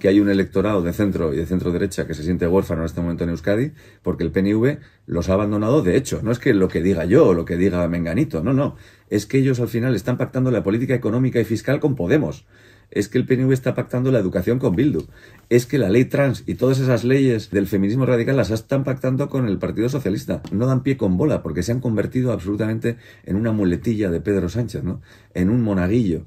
que hay un electorado de centro y de centro derecha que se siente huérfano en este momento en Euskadi, porque el PNV los ha abandonado de hecho. No es que lo que diga yo o lo que diga Menganito, no, no. Es que ellos al final están pactando la política económica y fiscal con Podemos. Es que el PNV está pactando la educación con Bildu. Es que la ley trans y todas esas leyes del feminismo radical las están pactando con el Partido Socialista. No dan pie con bola porque se han convertido absolutamente en una muletilla de Pedro Sánchez, ¿no? En un monaguillo.